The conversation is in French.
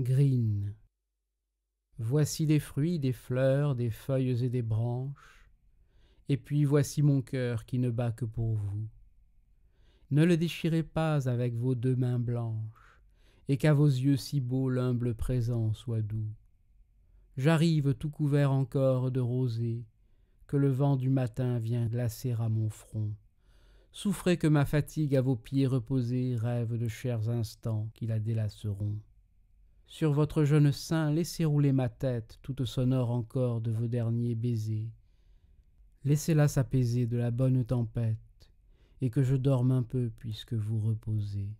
Green. Voici des fruits, des fleurs, des feuilles et des branches, et puis voici mon cœur qui ne bat que pour vous. Ne le déchirez pas avec vos deux mains blanches, et qu'à vos yeux si beaux l'humble présent soit doux. J'arrive tout couvert encore de rosée, que le vent du matin vient glacer à mon front. Souffrez que ma fatigue à vos pieds reposés rêve de chers instants qui la délaceront. Sur votre jeune sein, laissez rouler ma tête, toute sonore encore de vos derniers baisers. Laissez-la s'apaiser de la bonne tempête, et que je dorme un peu puisque vous reposez.